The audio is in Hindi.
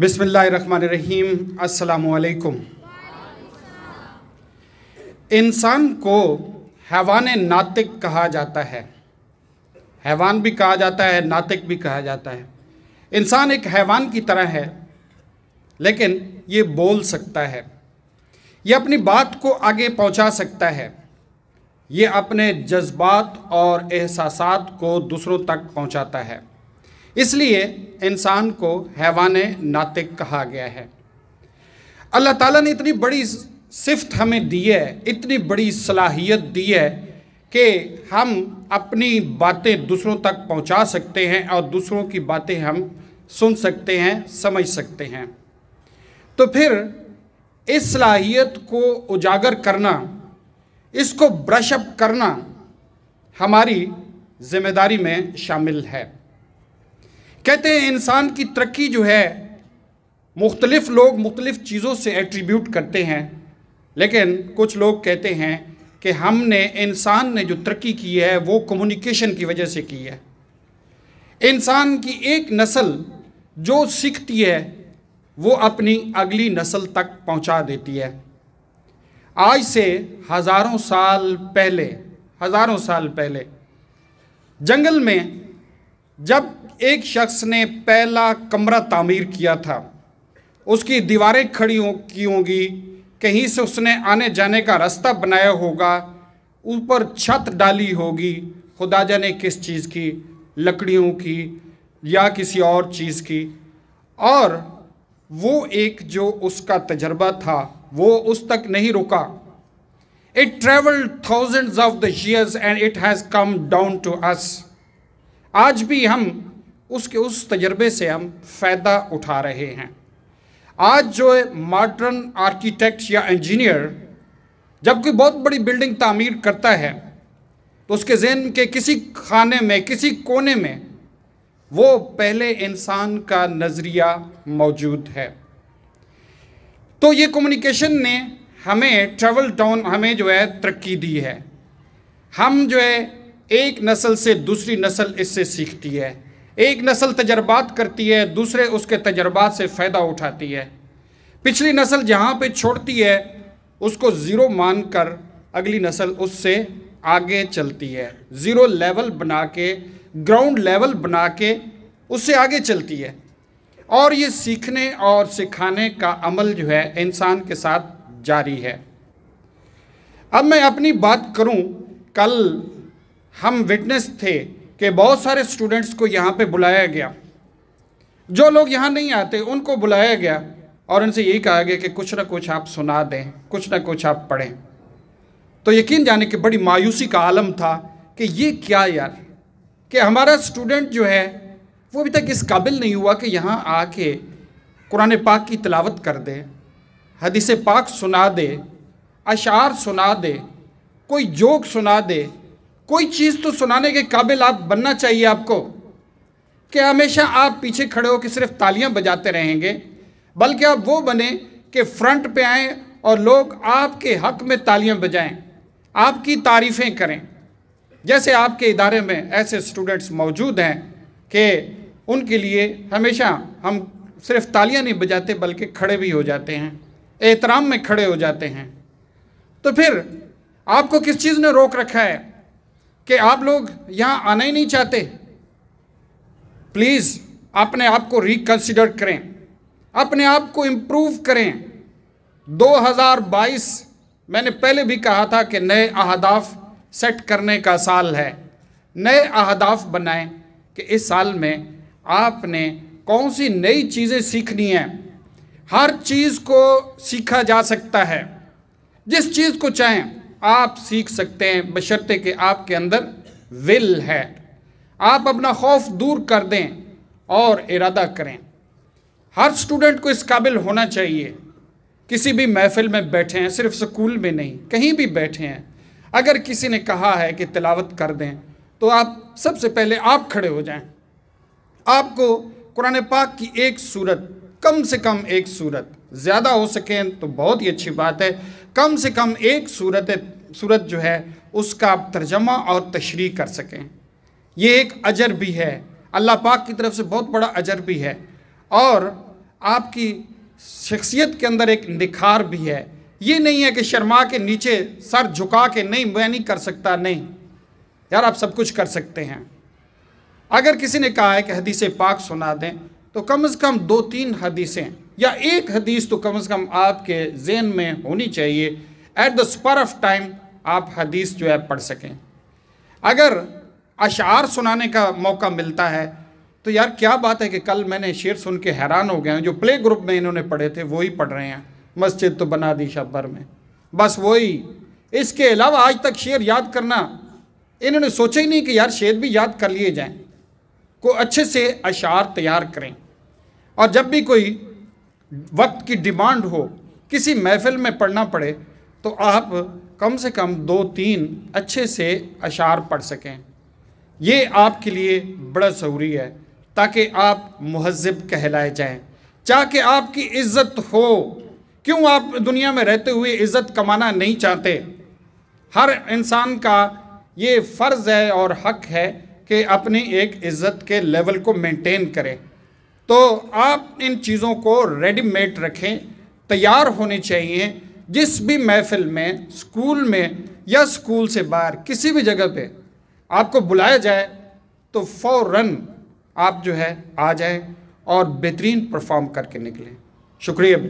बिसमीम असलकुम इंसान को हैवान नातिक कहा जाता है हैवान भी कहा जाता है नातिक भी कहा जाता है इंसान एक हैवान की तरह है लेकिन ये बोल सकता है ये अपनी बात को आगे पहुंचा सकता है ये अपने जज्बात और एहसास को दूसरों तक पहुंचाता है इसलिए इंसान को हैवान नातिक कहा गया है अल्लाह ताला ने इतनी बड़ी सिफ्त हमें दी है इतनी बड़ी सलाहियत दी है कि हम अपनी बातें दूसरों तक पहुंचा सकते हैं और दूसरों की बातें हम सुन सकते हैं समझ सकते हैं तो फिर इस सलाहियत को उजागर करना इसको ब्रशअप करना हमारी जिम्मेदारी में शामिल है कहते हैं इंसान की तरक्की जो है मुख्तलिफ लोग मुख्तलिफ चीज़ों से एट्रीब्यूट करते हैं लेकिन कुछ लोग कहते हैं कि हमने इंसान ने जो तरक्की की है वो कम्युनिकेशन की वजह से की है इंसान की एक नस्ल जो सीखती है वो अपनी अगली नस्ल तक पहुंचा देती है आज से हज़ारों साल पहले हज़ारों साल पहले जंगल में जब एक शख्स ने पहला कमरा तामीर किया था उसकी दीवारें खड़ी हो की होंगी कहीं से उसने आने जाने का रास्ता बनाया होगा ऊपर छत डाली होगी खुदा जाने किस चीज़ की लकड़ियों की या किसी और चीज़ की और वो एक जो उसका तजर्बा था वो उस तक नहीं रुका it travelled thousands of the years and it has come down to us आज भी हम उसके उस तजर्बे से हम फ़ायदा उठा रहे हैं आज जो मॉडर्न आर्किटेक्ट या इंजीनियर जब कोई बहुत बड़ी बिल्डिंग तामीर करता है तो उसके जहन के किसी खाने में किसी कोने में वो पहले इंसान का नज़रिया मौजूद है तो ये कम्युनिकेशन ने हमें ट्रेवल डाउन हमें जो है तरक्की दी है हम जो है एक नस्ल से दूसरी नस्ल इससे सीखती है एक नस्ल तजर्बात करती है दूसरे उसके तजर्बात से फ़ायदा उठाती है पिछली नस्ल जहाँ पे छोड़ती है उसको ज़ीरो मानकर अगली नस्ल उससे आगे चलती है ज़ीरो लेवल बना के ग्राउंड लेवल बना के उससे आगे चलती है और ये सीखने और सिखाने का अमल जो है इंसान के साथ जारी है अब मैं अपनी बात करूं कल हम विटनेस थे कि बहुत सारे स्टूडेंट्स को यहाँ पे बुलाया गया जो लोग यहाँ नहीं आते उनको बुलाया गया और उनसे यही कहा गया कि कुछ ना कुछ आप सुना दें कुछ ना कुछ आप पढ़ें तो यकीन जाने कि बड़ी मायूसी का आलम था कि ये क्या यार कि हमारा स्टूडेंट जो है वो अभी तक इस काबिल नहीं हुआ कि यहाँ आके कुरान पाक की तलावत कर दे हदीस पाक सुना दे अशार सुना दे कोई जोक सुना दे कोई चीज़ तो सुनाने के काबिल आप बनना चाहिए आपको कि हमेशा आप पीछे खड़े हो कि सिर्फ तालियां बजाते रहेंगे बल्कि आप वो बने कि फ्रंट पे आए और लोग आपके हक में तालियां बजाएं आपकी तारीफ़ें करें जैसे आपके इदारे में ऐसे स्टूडेंट्स मौजूद हैं कि उनके लिए हमेशा हम सिर्फ तालियां नहीं बजाते बल्कि खड़े भी हो जाते हैं एहतराम में खड़े हो जाते हैं तो फिर आपको किस चीज़ ने रोक रखा है कि आप लोग यहाँ आना ही नहीं चाहते प्लीज़ अपने आप को रिकंसिडर करें अपने आप को इम्प्रूव करें 2022 मैंने पहले भी कहा था कि नए अहदाफ सेट करने का साल है नए अहदाफ बनाएं कि इस साल में आपने कौन सी नई चीज़ें सीखनी हैं हर चीज़ को सीखा जा सकता है जिस चीज़ को चाहें आप सीख सकते हैं बशर्ते कि आपके अंदर विल है आप अपना खौफ दूर कर दें और इरादा करें हर स्टूडेंट को इस काबिल होना चाहिए किसी भी महफिल में बैठे हैं सिर्फ स्कूल में नहीं कहीं भी बैठे हैं अगर किसी ने कहा है कि तिलावत कर दें तो आप सबसे पहले आप खड़े हो जाएं आपको कुरान पाक की एक सूरत कम से कम एक सूरत ज़्यादा हो सके तो बहुत ही अच्छी बात है कम से कम एक सूरत सूरत जो है उसका आप तर्जमा और तशरी कर सकें ये एक अजर भी है अल्लाह पाक की तरफ से बहुत बड़ा अजर भी है और आपकी शख्सियत के अंदर एक निखार भी है ये नहीं है कि शर्मा के नीचे सर झुका के नहीं मैं नहीं कर सकता नहीं यार आप सब कुछ कर सकते हैं अगर किसी ने कहा है कि हदीस पाक सुना दें तो कम से कम दो तीन हदीसें या एक हदीस तो कम से कम आपके जेन में होनी चाहिए at the spur of time आप हदीस जो है पढ़ सकें अगर अशार सुनाने का मौका मिलता है तो यार क्या बात है कि कल मैंने शेर सुन के हैरान हो गया जो प्ले ग्रुप में इन्होंने पढ़े थे वही पढ़ रहे हैं मस्जिद तो बना दी शब भर में बस वही इसके अलावा आज तक शेर याद करना इन्होंने सोचा ही नहीं कि यार शेर भी याद कर लिए जाएं को अच्छे से अशार तैयार करें और जब भी कोई वक्त की डिमांड हो किसी महफिल में पढ़ना पड़े तो आप कम से कम दो तीन अच्छे से अशार पढ़ सकें ये आपके लिए बड़ा ज़रूरी है ताकि आप महजब कहलाए जाएं चाहे आपकी इज्जत हो क्यों आप दुनिया में रहते हुए इज्जत कमाना नहीं चाहते हर इंसान का ये फ़र्ज़ है और हक है कि अपनी एक इज़्ज़त के लेवल को मेंटेन करें तो आप इन चीज़ों को रेडीमेड रखें तैयार होने चाहिए जिस भी महफिल में स्कूल में या स्कूल से बाहर किसी भी जगह पे आपको बुलाया जाए तो फ़ौर आप जो है आ जाए और बेहतरीन परफॉर्म करके निकलें शुक्रिया